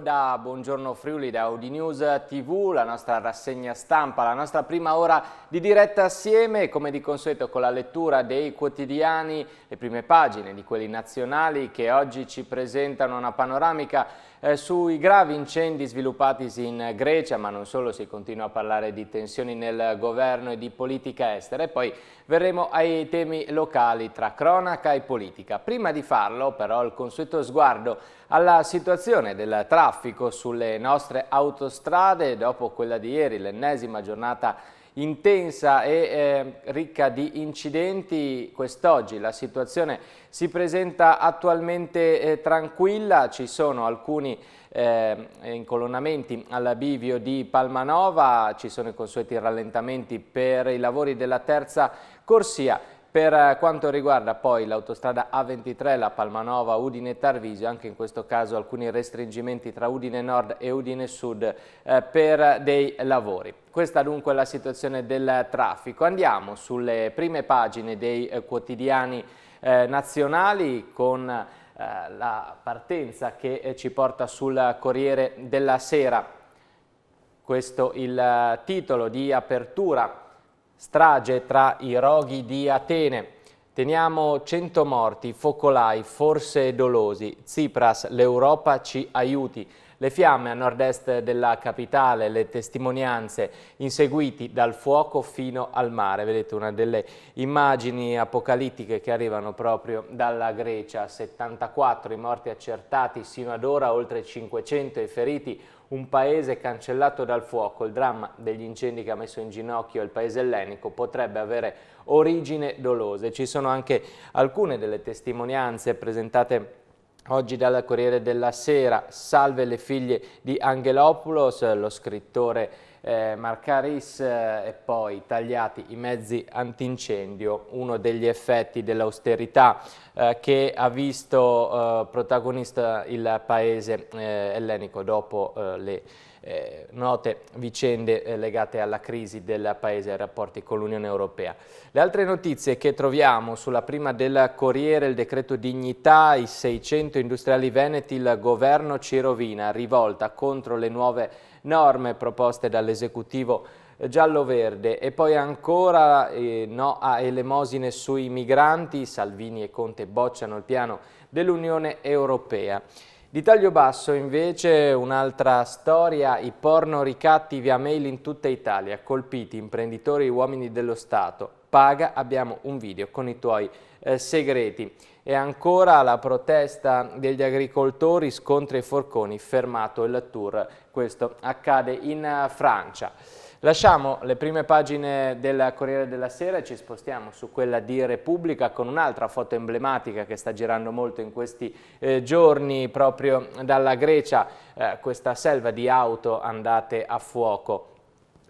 Da Buongiorno Friuli, da Audi News TV, la nostra rassegna stampa, la nostra prima ora di diretta assieme, come di consueto con la lettura dei quotidiani, le prime pagine di quelli nazionali che oggi ci presentano una panoramica eh, sui gravi incendi sviluppatisi in Grecia, ma non solo, si continua a parlare di tensioni nel governo e di politica estera. E poi verremo ai temi locali tra cronaca e politica. Prima di farlo, però, il consueto sguardo alla situazione del traffico sulle nostre autostrade dopo quella di ieri, l'ennesima giornata intensa e eh, ricca di incidenti quest'oggi. La situazione si presenta attualmente eh, tranquilla, ci sono alcuni eh, incolonnamenti alla bivio di Palmanova, ci sono i consueti rallentamenti per i lavori della terza corsia per eh, quanto riguarda poi l'autostrada A23, la Palmanova, Udine e Tarvisio, anche in questo caso alcuni restringimenti tra Udine Nord e Udine Sud eh, per dei lavori. Questa dunque è la situazione del traffico. Andiamo sulle prime pagine dei eh, quotidiani eh, nazionali con eh, la partenza che eh, ci porta sul Corriere della Sera. Questo il titolo di apertura Strage tra i roghi di Atene. Teniamo 100 morti, focolai, forse dolosi. Tsipras, l'Europa ci aiuti. Le fiamme a nord-est della capitale, le testimonianze inseguiti dal fuoco fino al mare. Vedete una delle immagini apocalittiche che arrivano proprio dalla Grecia. 74 i morti accertati sino ad ora, oltre 500 i feriti, un paese cancellato dal fuoco, il dramma degli incendi che ha messo in ginocchio il paese ellenico potrebbe avere origine dolose. Ci sono anche alcune delle testimonianze presentate Oggi dalla Corriere della Sera, salve le figlie di Angelopoulos, lo scrittore eh, Marcaris eh, e poi tagliati i mezzi antincendio, uno degli effetti dell'austerità eh, che ha visto eh, protagonista il paese eh, ellenico dopo eh, le eh, note vicende eh, legate alla crisi del Paese e ai rapporti con l'Unione Europea. Le altre notizie che troviamo sulla prima del Corriere, il decreto dignità, i 600 industriali veneti, il governo ci rovina, rivolta contro le nuove norme proposte dall'esecutivo giallo-verde e poi ancora eh, no a elemosine sui migranti, Salvini e Conte bocciano il piano dell'Unione Europea. Di taglio basso invece un'altra storia, i porno ricatti via mail in tutta Italia, colpiti imprenditori e uomini dello Stato. Paga, abbiamo un video con i tuoi eh, segreti. E ancora la protesta degli agricoltori, scontri e forconi, fermato il tour. Questo accade in eh, Francia. Lasciamo le prime pagine del Corriere della Sera e ci spostiamo su quella di Repubblica con un'altra foto emblematica che sta girando molto in questi eh, giorni proprio dalla Grecia, eh, questa selva di auto andate a fuoco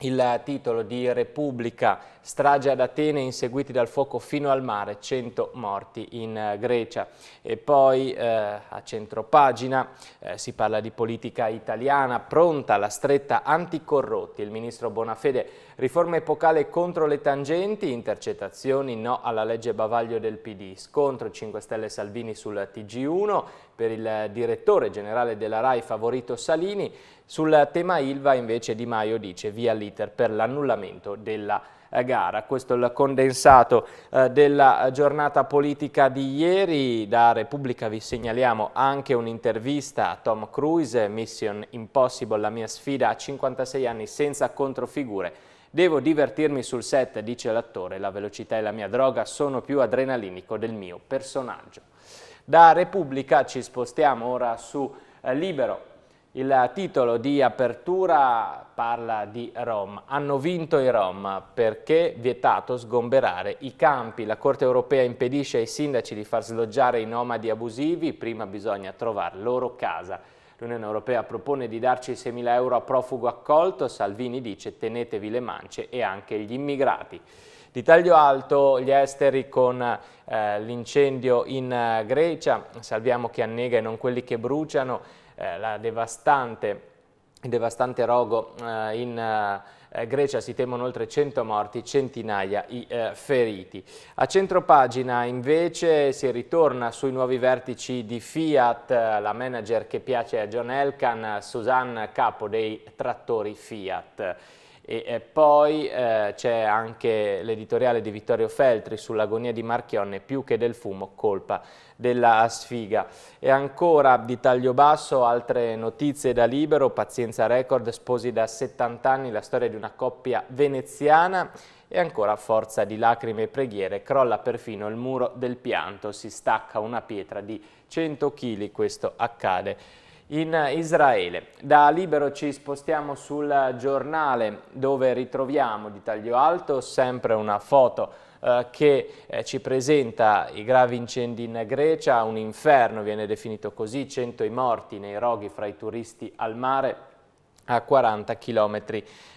il titolo di Repubblica, strage ad Atene inseguiti dal fuoco fino al mare, 100 morti in eh, Grecia. E poi eh, a centropagina eh, si parla di politica italiana, pronta la stretta anticorrotti, il ministro Bonafede, riforma epocale contro le tangenti, intercettazioni no alla legge bavaglio del PD, scontro 5 Stelle Salvini sul TG1, per il direttore generale della RAI Favorito Salini. Sul tema Ilva invece Di Maio dice via l'iter per l'annullamento della eh, gara. Questo è il condensato eh, della giornata politica di ieri. Da Repubblica vi segnaliamo anche un'intervista a Tom Cruise, Mission Impossible, la mia sfida a 56 anni senza controfigure. Devo divertirmi sul set, dice l'attore, la velocità e la mia droga sono più adrenalinico del mio personaggio. Da Repubblica ci spostiamo ora su eh, Libero. Il titolo di apertura parla di Rom. Hanno vinto i Rom perché vietato sgomberare i campi. La Corte europea impedisce ai sindaci di far sloggiare i nomadi abusivi, prima bisogna trovare loro casa. L'Unione Europea propone di darci 6.000 euro a profugo accolto, Salvini dice tenetevi le mance e anche gli immigrati. Di taglio alto gli esteri con eh, l'incendio in eh, Grecia, salviamo chi annega e non quelli che bruciano, eh, la devastante il devastante rogo eh, in eh, eh Grecia si temono oltre 100 morti, centinaia i eh, feriti. A centropagina invece si ritorna sui nuovi vertici di Fiat, la manager che piace a John Elkan, Suzanne Capo dei trattori Fiat. E, e poi eh, c'è anche l'editoriale di Vittorio Feltri sull'agonia di Marchionne, più che del fumo, colpa della sfiga. E ancora di taglio basso altre notizie da libero, pazienza record, sposi da 70 anni, la storia di una coppia veneziana e ancora forza di lacrime e preghiere, crolla perfino il muro del pianto, si stacca una pietra di 100 kg, questo accade in Israele. Da Libero ci spostiamo sul giornale dove ritroviamo di taglio alto sempre una foto eh, che eh, ci presenta i gravi incendi in Grecia, un inferno viene definito così, 100 i morti nei roghi fra i turisti al mare a 40 km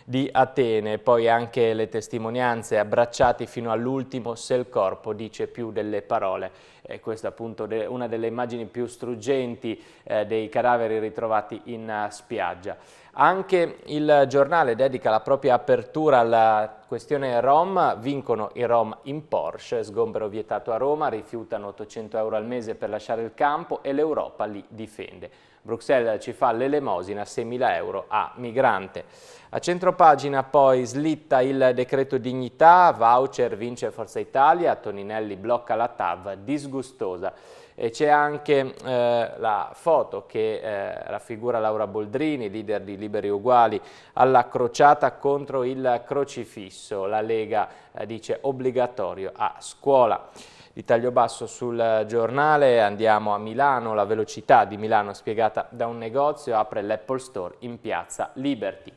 di Atene. Poi anche le testimonianze, abbracciati fino all'ultimo, se il corpo dice più delle parole. E questa appunto è una delle immagini più struggenti eh, dei cadaveri ritrovati in eh, spiaggia. Anche il giornale dedica la propria apertura alla questione Rom, vincono i Rom in Porsche, sgombero vietato a Roma, rifiutano 800 euro al mese per lasciare il campo e l'Europa li difende. Bruxelles ci fa l'elemosina 6.000 euro a migrante. A centropagina poi slitta il decreto dignità, voucher vince Forza Italia, Toninelli blocca la TAV, disgustosa. E c'è anche eh, la foto che eh, raffigura Laura Boldrini, leader di Liberi Uguali, alla crociata contro il crocifisso. La Lega eh, dice obbligatorio a scuola di taglio basso sul giornale, andiamo a Milano, la velocità di Milano spiegata da un negozio, apre l'Apple Store in piazza Liberty.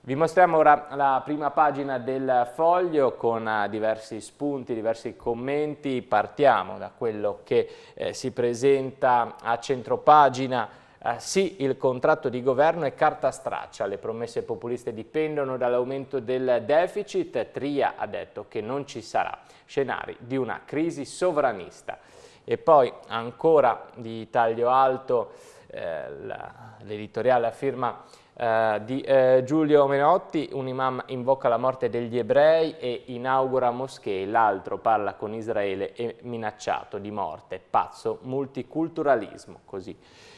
Vi mostriamo ora la prima pagina del foglio con eh, diversi spunti, diversi commenti. Partiamo da quello che eh, si presenta a centropagina eh, sì, il contratto di governo è carta straccia, le promesse populiste dipendono dall'aumento del deficit, Tria ha detto che non ci sarà scenari di una crisi sovranista. E poi ancora di taglio alto eh, l'editoriale afferma firma Uh, di uh, Giulio Menotti, un imam invoca la morte degli ebrei e inaugura moschee, l'altro parla con Israele e minacciato di morte, pazzo multiculturalismo, così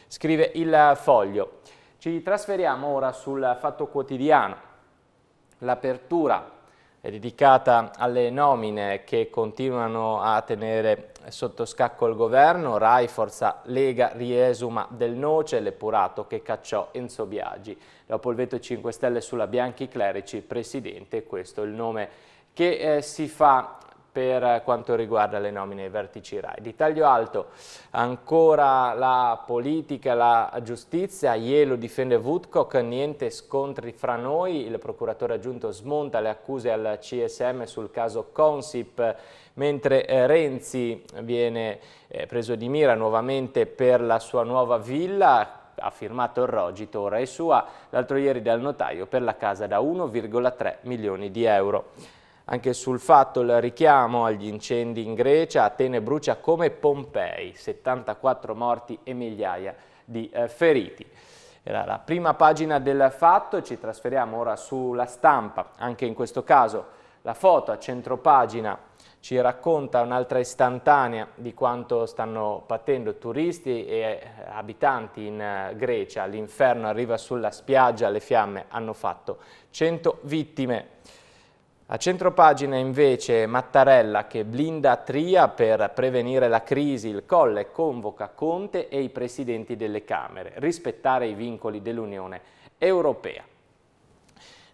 scrive il foglio. Ci trasferiamo ora sul Fatto Quotidiano, l'apertura è dedicata alle nomine che continuano a tenere sotto scacco il governo, Rai Forza Lega riesuma del noce l'epurato che cacciò Enzo Biagi. Dopo il veto 5 Stelle sulla Bianchi Clerici, presidente, questo è il nome che eh, si fa per quanto riguarda le nomine ai vertici RAI. Di taglio alto ancora la politica, la giustizia, Ielo difende Woodcock, niente scontri fra noi, il procuratore aggiunto smonta le accuse al CSM sul caso Consip, mentre eh, Renzi viene eh, preso di mira nuovamente per la sua nuova villa, ha firmato il rogito, ora è sua, l'altro ieri dal notaio per la casa da 1,3 milioni di euro. Anche sul fatto il richiamo agli incendi in Grecia, Atene brucia come Pompei, 74 morti e migliaia di eh, feriti. Era la prima pagina del fatto, ci trasferiamo ora sulla stampa, anche in questo caso la foto a centropagina ci racconta un'altra istantanea di quanto stanno patendo turisti e eh, abitanti in eh, Grecia, l'inferno arriva sulla spiaggia, le fiamme hanno fatto 100 vittime. A centropagina invece Mattarella che blinda Tria per prevenire la crisi, il Colle convoca Conte e i presidenti delle Camere, rispettare i vincoli dell'Unione Europea.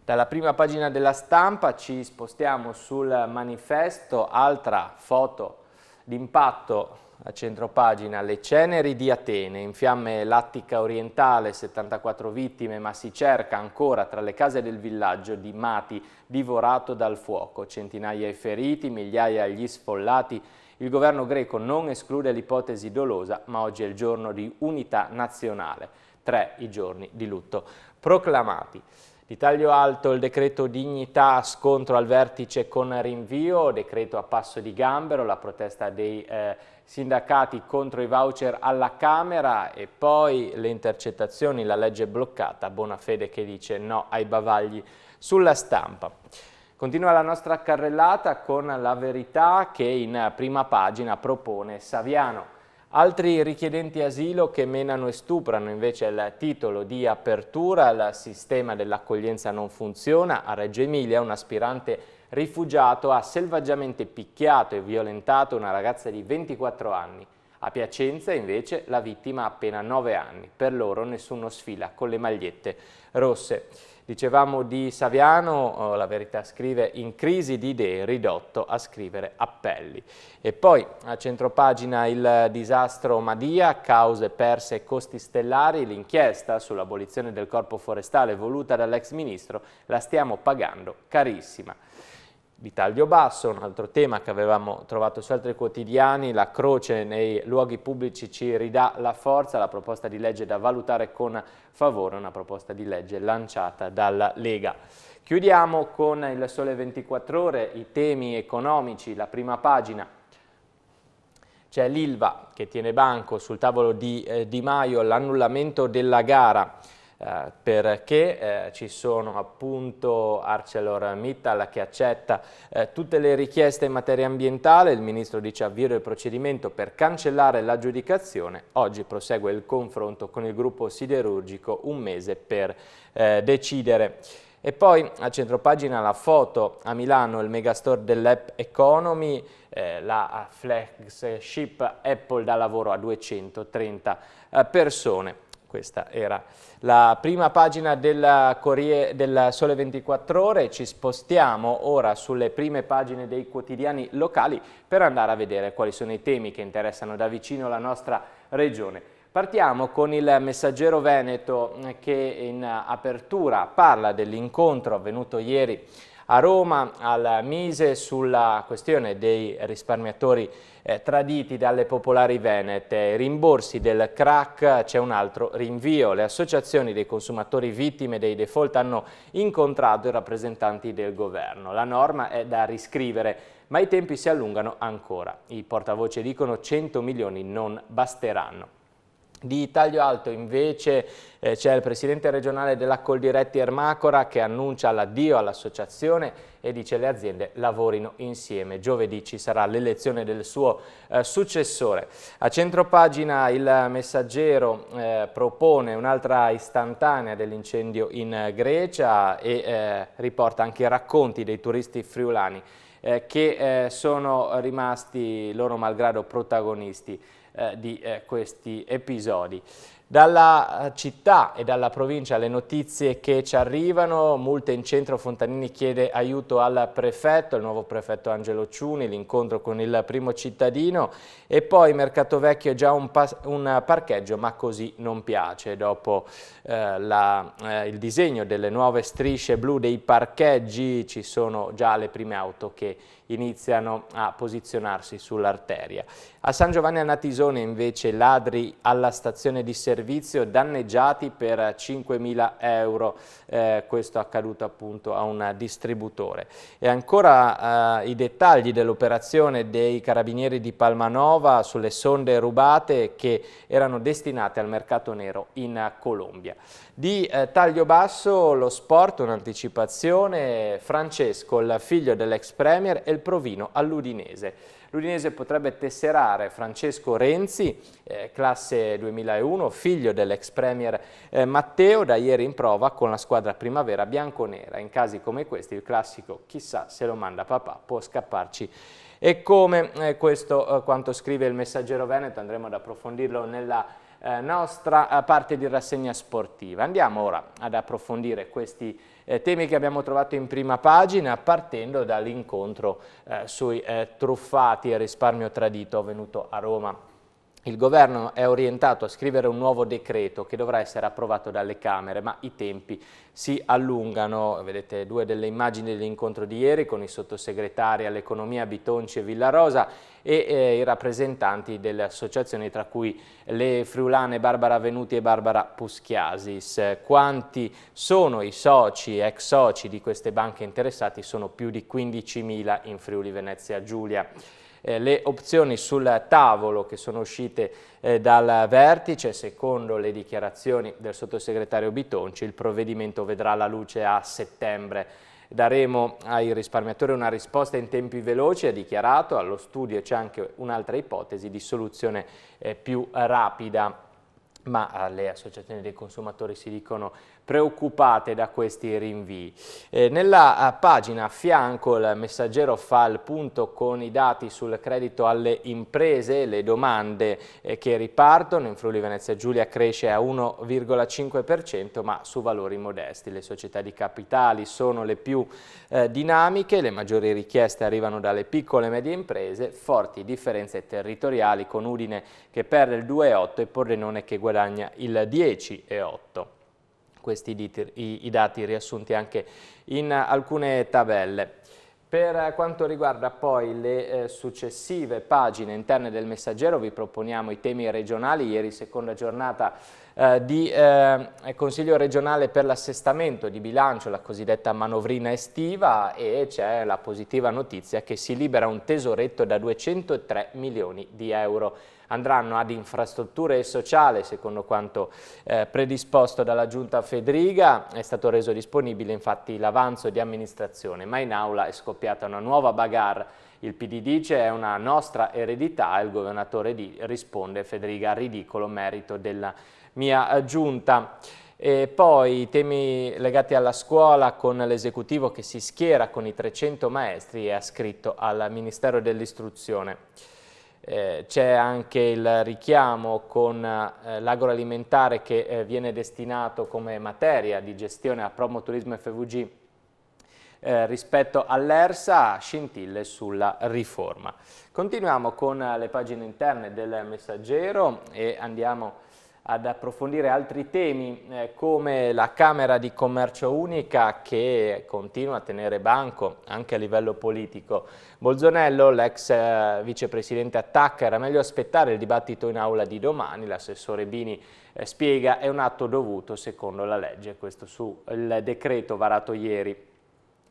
Dalla prima pagina della stampa ci spostiamo sul manifesto, altra foto d'impatto a centro pagina le ceneri di Atene, in fiamme l'Attica orientale, 74 vittime, ma si cerca ancora tra le case del villaggio di Mati, divorato dal fuoco. Centinaia i feriti, migliaia gli sfollati. Il governo greco non esclude l'ipotesi dolosa, ma oggi è il giorno di unità nazionale. Tre i giorni di lutto proclamati. Di taglio alto il decreto dignità, scontro al vertice con rinvio, decreto a passo di gambero, la protesta dei eh, sindacati contro i voucher alla Camera e poi le intercettazioni, la legge bloccata, Bonafede che dice no ai bavagli sulla stampa. Continua la nostra carrellata con la verità che in prima pagina propone Saviano. Altri richiedenti asilo che menano e stuprano invece il titolo di apertura, il sistema dell'accoglienza non funziona, a Reggio Emilia un aspirante rifugiato ha selvaggiamente picchiato e violentato una ragazza di 24 anni. A Piacenza invece la vittima ha appena 9 anni, per loro nessuno sfila con le magliette rosse. Dicevamo di Saviano, oh, la verità scrive, in crisi di idee ridotto a scrivere appelli. E poi a centropagina il disastro Madia, cause perse e costi stellari, l'inchiesta sull'abolizione del corpo forestale voluta dall'ex ministro la stiamo pagando carissima di taglio basso, un altro tema che avevamo trovato su altri quotidiani, la croce nei luoghi pubblici ci ridà la forza, la proposta di legge da valutare con favore, una proposta di legge lanciata dalla Lega. Chiudiamo con il Sole 24 Ore, i temi economici, la prima pagina. C'è l'Ilva che tiene banco sul tavolo di eh, Di Maio, l'annullamento della gara. Eh, perché eh, ci sono appunto ArcelorMittal che accetta eh, tutte le richieste in materia ambientale, il ministro dice avvio il procedimento per cancellare l'aggiudicazione, oggi prosegue il confronto con il gruppo siderurgico un mese per eh, decidere. E poi a centropagina la foto a Milano, il megastore dell'app Economy, eh, la flagship Apple dà lavoro a 230 eh, persone. Questa era la prima pagina del, Corriere, del Sole 24 Ore. Ci spostiamo ora sulle prime pagine dei quotidiani locali per andare a vedere quali sono i temi che interessano da vicino la nostra regione. Partiamo con il messaggero Veneto eh, che in apertura parla dell'incontro avvenuto ieri a Roma al Mise sulla questione dei risparmiatori eh, traditi dalle popolari venete, rimborsi del crack, c'è un altro rinvio. Le associazioni dei consumatori vittime dei default hanno incontrato i rappresentanti del governo. La norma è da riscrivere, ma i tempi si allungano ancora. I portavoce dicono 100 milioni non basteranno. Di taglio alto invece eh, c'è il presidente regionale della Coldiretti Ermacora che annuncia l'addio all'associazione e dice le aziende lavorino insieme. Giovedì ci sarà l'elezione del suo eh, successore. A centropagina il messaggero eh, propone un'altra istantanea dell'incendio in Grecia e eh, riporta anche i racconti dei turisti friulani eh, che eh, sono rimasti loro malgrado protagonisti eh, di eh, questi episodi. Dalla eh, città e dalla provincia le notizie che ci arrivano, multe in centro, Fontanini chiede aiuto al prefetto, il nuovo prefetto Angelo Ciuni, l'incontro con il primo cittadino e poi Mercato Vecchio è già un, un parcheggio ma così non piace. Dopo eh, la, eh, il disegno delle nuove strisce blu dei parcheggi ci sono già le prime auto che iniziano a posizionarsi sull'arteria. A San Giovanni a Natisone invece ladri alla stazione di servizio danneggiati per 5.000 euro, eh, questo accaduto appunto a un distributore. E ancora eh, i dettagli dell'operazione dei carabinieri di Palmanova sulle sonde rubate che erano destinate al mercato nero in Colombia. Di eh, taglio basso lo sport, un'anticipazione, Francesco, il figlio dell'ex premier e il provino all'Udinese. L'Udinese potrebbe tesserare Francesco Renzi, eh, classe 2001, figlio dell'ex premier eh, Matteo, da ieri in prova con la squadra primavera bianconera. In casi come questi il classico chissà se lo manda papà può scapparci e come eh, questo eh, quanto scrive il messaggero Veneto, andremo ad approfondirlo nella eh, nostra eh, parte di rassegna sportiva. Andiamo ora ad approfondire questi eh, temi che abbiamo trovato in prima pagina partendo dall'incontro eh, sui eh, truffati e risparmio tradito avvenuto a Roma il governo è orientato a scrivere un nuovo decreto che dovrà essere approvato dalle Camere, ma i tempi si allungano. Vedete due delle immagini dell'incontro di ieri con i sottosegretari all'economia Bitonci e Villarosa e eh, i rappresentanti delle associazioni, tra cui le friulane Barbara Venuti e Barbara Puschiasis. Quanti sono i soci, ex soci di queste banche interessati? Sono più di 15.000 in Friuli Venezia Giulia eh, le opzioni sul tavolo che sono uscite eh, dal vertice, secondo le dichiarazioni del sottosegretario Bitonci, il provvedimento vedrà la luce a settembre. Daremo ai risparmiatori una risposta in tempi veloci, ha dichiarato, allo studio c'è anche un'altra ipotesi di soluzione eh, più rapida ma le associazioni dei consumatori si dicono preoccupate da questi rinvii. Eh, nella eh, pagina a fianco il messaggero fa il punto con i dati sul credito alle imprese, le domande eh, che ripartono, in Friuli Venezia Giulia cresce a 1,5% ma su valori modesti. Le società di capitali sono le più eh, dinamiche, le maggiori richieste arrivano dalle piccole e medie imprese, forti differenze territoriali con Udine che perde il 2,8 e Pordenone che guadagna il 10,8 questi diti, i, i dati riassunti anche in alcune tabelle. Per quanto riguarda poi le eh, successive pagine interne del messaggero vi proponiamo i temi regionali, ieri seconda giornata eh, di eh, eh Consiglio regionale per l'assestamento di bilancio, la cosiddetta manovrina estiva e c'è la positiva notizia che si libera un tesoretto da 203 milioni di euro andranno ad infrastrutture e sociale, secondo quanto eh, predisposto dalla giunta Federica. È stato reso disponibile infatti l'avanzo di amministrazione, ma in aula è scoppiata una nuova bagarre il PD dice è una nostra eredità e il governatore di risponde Federica ridicolo merito della mia giunta. E poi i temi legati alla scuola con l'esecutivo che si schiera con i 300 maestri e ascritto al Ministero dell'Istruzione. Eh, c'è anche il richiamo con eh, l'agroalimentare che eh, viene destinato come materia di gestione a Promoturismo FVG eh, rispetto all'ERSA, a scintille sulla riforma. Continuiamo con le pagine interne del messaggero e andiamo ad approfondire altri temi eh, come la Camera di Commercio Unica che continua a tenere banco anche a livello politico. Bolzonello, l'ex eh, vicepresidente attacca, era meglio aspettare il dibattito in aula di domani, l'assessore Bini eh, spiega è un atto dovuto secondo la legge, questo sul decreto varato ieri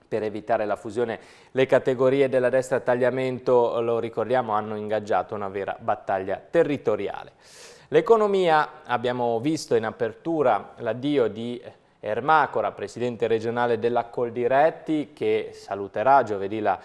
per evitare la fusione. Le categorie della destra tagliamento, lo ricordiamo, hanno ingaggiato una vera battaglia territoriale. L'economia, abbiamo visto in apertura l'addio di Ermacora, presidente regionale della Coldiretti, che saluterà giovedì la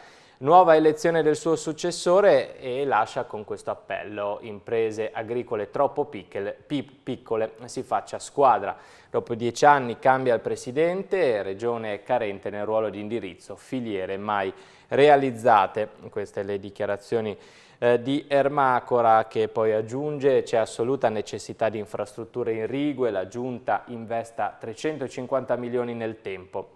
nuova elezione del suo successore e lascia con questo appello imprese agricole troppo piccole, piccole si faccia squadra. Dopo dieci anni cambia il presidente, regione carente nel ruolo di indirizzo, filiere mai realizzate. Queste le dichiarazioni eh, di Ermacora che poi aggiunge c'è assoluta necessità di infrastrutture in rigue, la giunta investa 350 milioni nel tempo.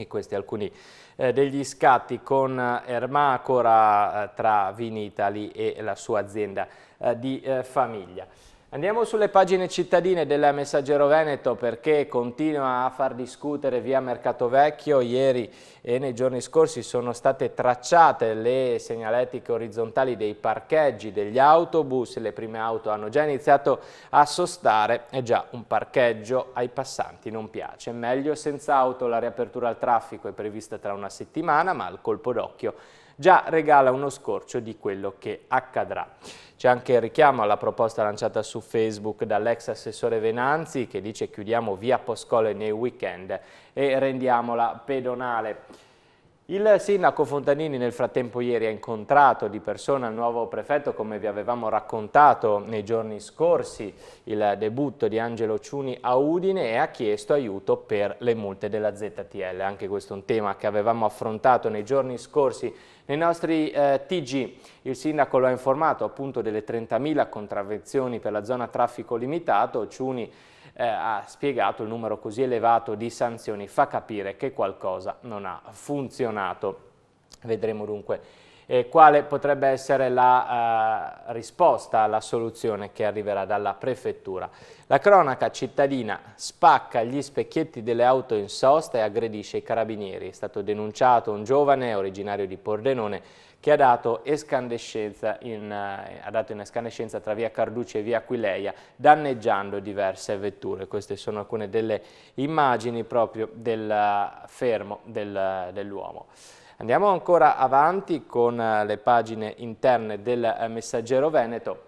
E questi alcuni eh, degli scatti con eh, Ermacora eh, tra Vinitali e la sua azienda eh, di eh, famiglia. Andiamo sulle pagine cittadine del Messaggero Veneto perché continua a far discutere via Mercato Vecchio. Ieri e nei giorni scorsi sono state tracciate le segnaletiche orizzontali dei parcheggi degli autobus. Le prime auto hanno già iniziato a sostare e già un parcheggio ai passanti non piace. Meglio senza auto, la riapertura al traffico è prevista tra una settimana ma al colpo d'occhio già regala uno scorcio di quello che accadrà. C'è anche il richiamo alla proposta lanciata su Facebook dall'ex assessore Venanzi che dice chiudiamo via Poscole nei weekend e rendiamola pedonale. Il sindaco Fontanini nel frattempo ieri ha incontrato di persona il nuovo prefetto, come vi avevamo raccontato nei giorni scorsi, il debutto di Angelo Ciuni a Udine e ha chiesto aiuto per le multe della ZTL. Anche questo è un tema che avevamo affrontato nei giorni scorsi nei nostri eh, TG. Il sindaco lo ha informato appunto delle 30.000 contravvenzioni per la zona traffico limitato. Ciuni eh, ha spiegato il numero così elevato di sanzioni fa capire che qualcosa non ha funzionato. Vedremo dunque eh, quale potrebbe essere la eh, risposta alla soluzione che arriverà dalla prefettura. La cronaca cittadina spacca gli specchietti delle auto in sosta e aggredisce i carabinieri. È stato denunciato un giovane originario di Pordenone che ha dato, in, eh, ha dato in escandescenza tra via Carducci e via Aquileia, danneggiando diverse vetture. Queste sono alcune delle immagini proprio del eh, fermo del, eh, dell'uomo. Andiamo ancora avanti con le pagine interne del Messaggero Veneto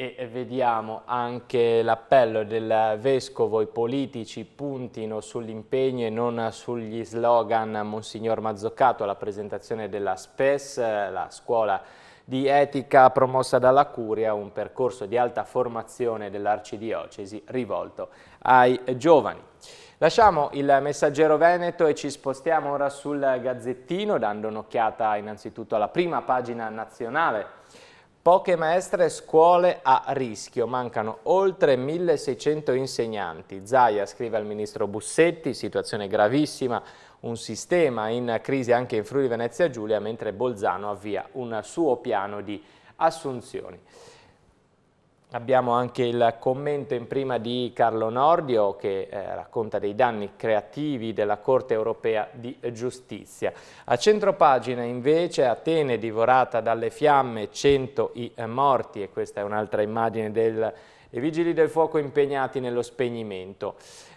e vediamo anche l'appello del Vescovo, i politici puntino sull'impegno e non sugli slogan Monsignor Mazzoccato alla presentazione della SPES, la scuola di etica promossa dalla Curia, un percorso di alta formazione dell'Arcidiocesi rivolto ai giovani. Lasciamo il messaggero Veneto e ci spostiamo ora sul Gazzettino dando un'occhiata innanzitutto alla prima pagina nazionale Poche maestre scuole a rischio, mancano oltre 1600 insegnanti. Zaia scrive al ministro Bussetti, situazione gravissima, un sistema in crisi anche in Friuli Venezia Giulia, mentre Bolzano avvia un suo piano di assunzioni. Abbiamo anche il commento in prima di Carlo Nordio che eh, racconta dei danni creativi della Corte Europea di Giustizia. A centropagina invece Atene divorata dalle fiamme, 100 i eh, morti e questa è un'altra immagine dei vigili del fuoco impegnati nello spegnimento.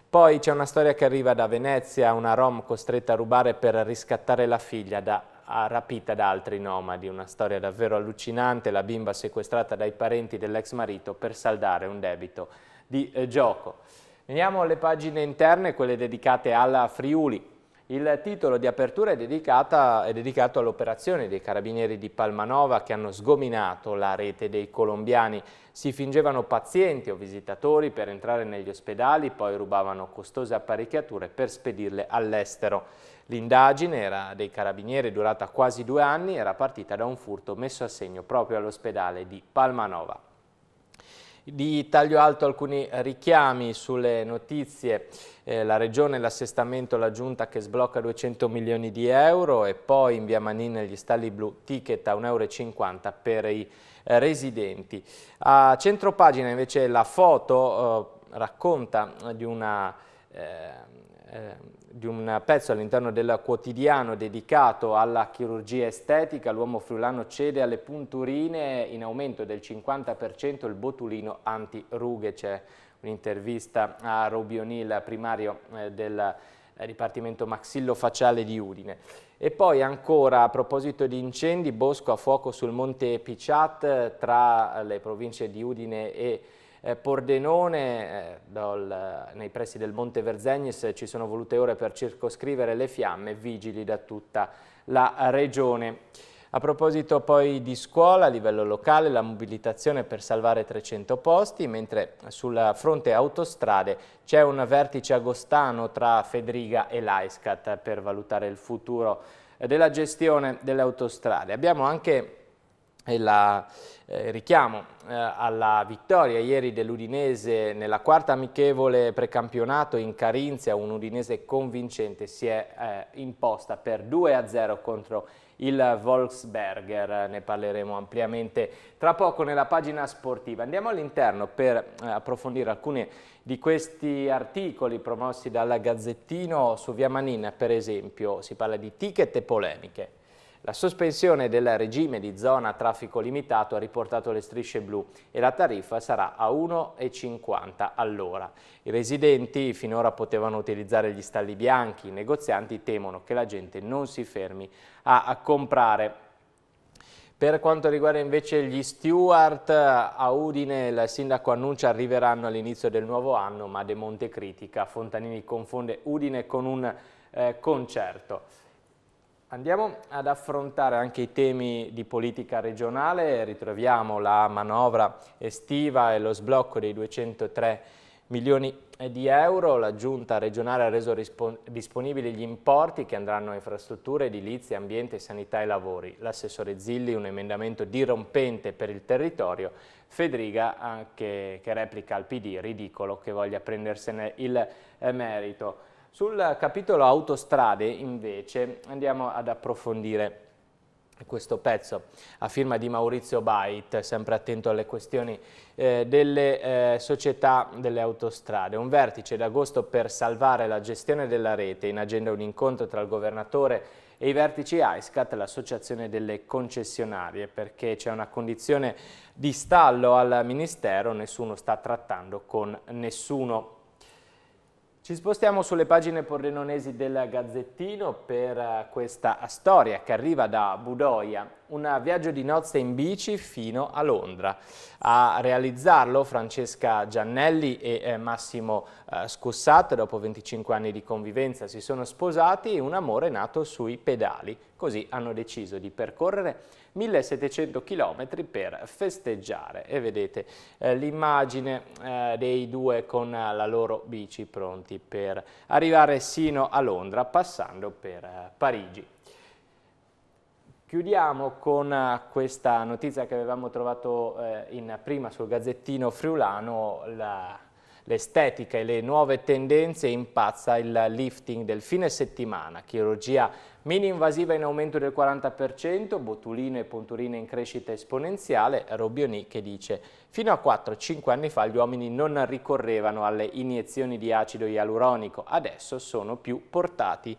Poi c'è una storia che arriva da Venezia, una rom costretta a rubare per riscattare la figlia da rapita da altri nomadi, una storia davvero allucinante, la bimba sequestrata dai parenti dell'ex marito per saldare un debito di eh, gioco. Veniamo alle pagine interne, quelle dedicate alla Friuli. Il titolo di apertura è, dedicata, è dedicato all'operazione dei carabinieri di Palmanova che hanno sgominato la rete dei colombiani. Si fingevano pazienti o visitatori per entrare negli ospedali, poi rubavano costose apparecchiature per spedirle all'estero. L'indagine dei carabinieri, durata quasi due anni, era partita da un furto messo a segno proprio all'ospedale di Palmanova. Di taglio alto alcuni richiami sulle notizie, eh, la Regione, l'assestamento, la Giunta che sblocca 200 milioni di euro e poi in via Manina gli stalli blu ticket a 1,50 euro per i eh, residenti. A centropagina invece la foto eh, racconta di una eh, eh, di un pezzo all'interno del quotidiano dedicato alla chirurgia estetica, l'uomo friulano cede alle punturine in aumento del 50% il botulino anti-rughe. C'è un'intervista a Robionil, primario eh, del eh, Dipartimento maxillofaciale di Udine. E poi ancora a proposito di incendi, bosco a fuoco sul monte Picciat eh, tra le province di Udine e eh, Pordenone, eh, dal, nei pressi del Monte Verzegnis ci sono volute ore per circoscrivere le fiamme, vigili da tutta la regione. A proposito poi di scuola, a livello locale, la mobilitazione per salvare 300 posti, mentre sul fronte autostrade c'è un vertice agostano tra Fedriga e l'AISCAT per valutare il futuro della gestione delle autostrade. Abbiamo anche eh, la, eh, richiamo eh, alla vittoria ieri dell'Udinese nella quarta amichevole precampionato in Carinzia, un Udinese convincente si è eh, imposta per 2-0 contro il Volksberger, ne parleremo ampiamente tra poco nella pagina sportiva. Andiamo all'interno per eh, approfondire alcuni di questi articoli promossi dal Gazzettino su Via Manin, per esempio, si parla di ticket e polemiche. La sospensione del regime di zona traffico limitato ha riportato le strisce blu e la tariffa sarà a 1,50 all'ora. I residenti finora potevano utilizzare gli stalli bianchi, i negozianti temono che la gente non si fermi a, a comprare. Per quanto riguarda invece gli steward, a Udine il sindaco annuncia arriveranno all'inizio del nuovo anno, ma De Monte critica, Fontanini confonde Udine con un eh, concerto. Andiamo ad affrontare anche i temi di politica regionale, ritroviamo la manovra estiva e lo sblocco dei 203 milioni di euro, la giunta regionale ha reso disponibili gli importi che andranno a infrastrutture, edilizia, ambiente, sanità e lavori. L'assessore Zilli un emendamento dirompente per il territorio, Federica anche, che replica al PD, ridicolo che voglia prendersene il eh, merito. Sul capitolo autostrade invece andiamo ad approfondire questo pezzo a firma di Maurizio Bait, sempre attento alle questioni eh, delle eh, società delle autostrade. Un vertice d'agosto per salvare la gestione della rete, in agenda un incontro tra il governatore e i vertici ISCAT, l'associazione delle concessionarie, perché c'è una condizione di stallo al Ministero, nessuno sta trattando con nessuno. Ci spostiamo sulle pagine pordenonesi del Gazzettino per eh, questa storia che arriva da Budoia un viaggio di nozze in bici fino a Londra. A realizzarlo Francesca Giannelli e eh, Massimo eh, Scossato, dopo 25 anni di convivenza, si sono sposati e un amore nato sui pedali. Così hanno deciso di percorrere 1700 km per festeggiare. E vedete eh, l'immagine dei due con la loro bici pronti per arrivare sino a Londra, passando per Parigi. Chiudiamo con eh, questa notizia che avevamo trovato eh, in prima sul Gazzettino Friulano, l'estetica e le nuove tendenze impazza il lifting del fine settimana, chirurgia mini-invasiva in aumento del 40%, botulino e punturine in crescita esponenziale, Robbioni che dice fino a 4-5 anni fa gli uomini non ricorrevano alle iniezioni di acido ialuronico, adesso sono più portati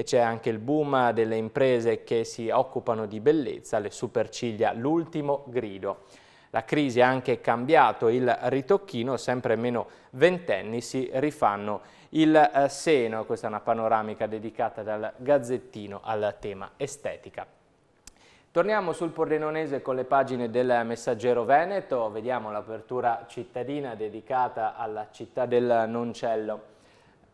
e c'è anche il boom delle imprese che si occupano di bellezza, le superciglia, l'ultimo grido. La crisi ha anche cambiato il ritocchino, sempre meno ventenni si rifanno il eh, seno. Questa è una panoramica dedicata dal Gazzettino al tema estetica. Torniamo sul Pordenonese con le pagine del Messaggero Veneto, vediamo l'apertura cittadina dedicata alla città del Noncello.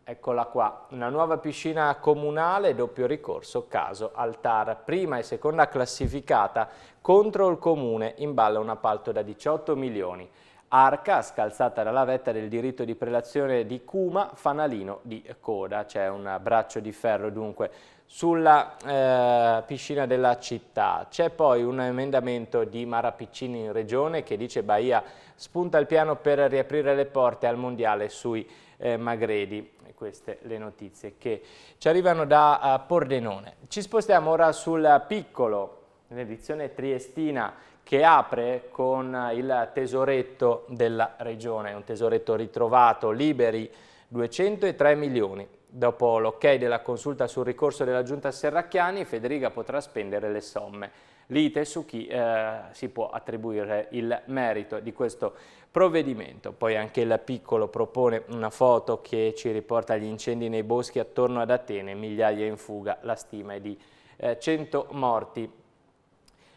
Eccola qua, una nuova piscina comunale, doppio ricorso, caso Altar. Prima e seconda classificata contro il comune, in ballo un appalto da 18 milioni. Arca, scalzata dalla vetta del diritto di prelazione di Cuma, fanalino di coda, c'è un braccio di ferro dunque sulla eh, piscina della città. C'è poi un emendamento di Mara Piccini in regione che dice Bahia spunta il piano per riaprire le porte al mondiale sui eh, Magredi queste le notizie che ci arrivano da eh, Pordenone. Ci spostiamo ora sul piccolo, l'edizione triestina che apre con il tesoretto della regione, un tesoretto ritrovato, liberi 203 milioni. Dopo l'ok della consulta sul ricorso della giunta Serracchiani, Federica potrà spendere le somme lite su chi eh, si può attribuire il merito di questo provvedimento. Poi anche il piccolo propone una foto che ci riporta gli incendi nei boschi attorno ad Atene, migliaia in fuga, la stima è di eh, 100 morti.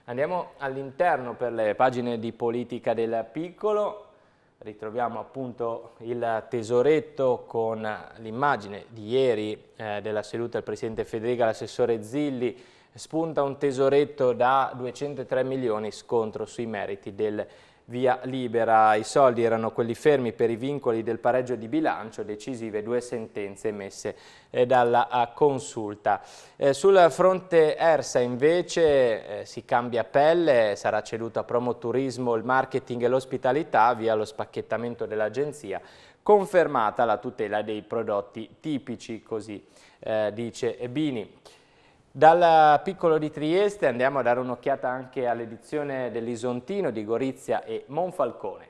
Andiamo all'interno per le pagine di politica del piccolo, ritroviamo appunto il tesoretto con l'immagine di ieri eh, della seduta del Presidente Federica, l'assessore Zilli, spunta un tesoretto da 203 milioni scontro sui meriti del via libera. I soldi erano quelli fermi per i vincoli del pareggio di bilancio, decisive due sentenze emesse eh, dalla eh, consulta. Eh, sul fronte ERSA invece si cambia pelle, sarà ceduto a Promoturismo il marketing e l'ospitalità via lo spacchettamento dell'agenzia, confermata la tutela dei prodotti tipici, così dice Bini. Dal piccolo di Trieste andiamo a dare un'occhiata anche all'edizione dell'Isontino di Gorizia e Monfalcone.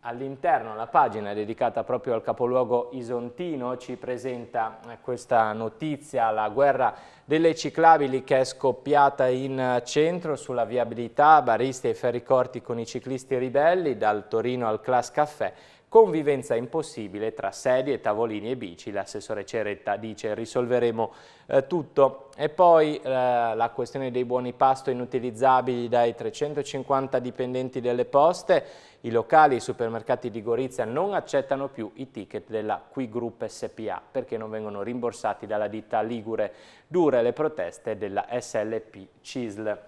All'interno la pagina dedicata proprio al capoluogo isontino ci presenta eh, questa notizia, la guerra delle ciclabili che è scoppiata in centro sulla viabilità, baristi e ferricorti con i ciclisti ribelli, dal Torino al Class Caffè Convivenza impossibile tra sedie, tavolini e bici. L'assessore Ceretta dice risolveremo eh, tutto. E poi eh, la questione dei buoni pasto inutilizzabili dai 350 dipendenti delle poste. I locali e i supermercati di Gorizia non accettano più i ticket della Qui Group SPA perché non vengono rimborsati dalla ditta Ligure. Dure le proteste della SLP CISL.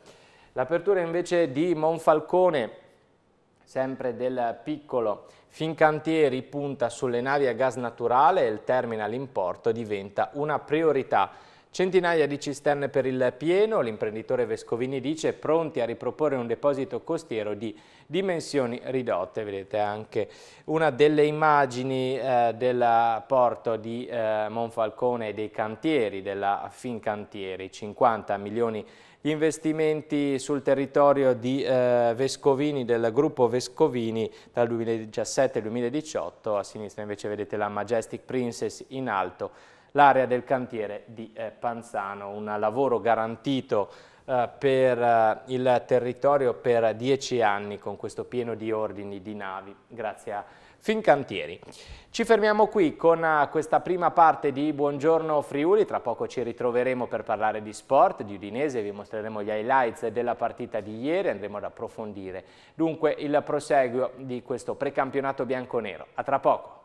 L'apertura invece di Monfalcone, sempre del piccolo Fincantieri punta sulle navi a gas naturale e il terminal in porto diventa una priorità. Centinaia di cisterne per il pieno, l'imprenditore Vescovini dice pronti a riproporre un deposito costiero di dimensioni ridotte. Vedete anche una delle immagini eh, del porto di eh, Monfalcone e dei cantieri, della Fincantieri, 50 milioni di gli investimenti sul territorio di eh, Vescovini, del gruppo Vescovini dal 2017 al 2018, a sinistra invece vedete la Majestic Princess in alto, l'area del cantiere di eh, Panzano, un lavoro garantito eh, per eh, il territorio per dieci anni con questo pieno di ordini di navi, grazie a Fincantieri. Ci fermiamo qui con eh, questa prima parte di Buongiorno Friuli, tra poco ci ritroveremo per parlare di sport, di Udinese, vi mostreremo gli highlights della partita di ieri, andremo ad approfondire dunque il proseguo di questo precampionato bianconero. A tra poco!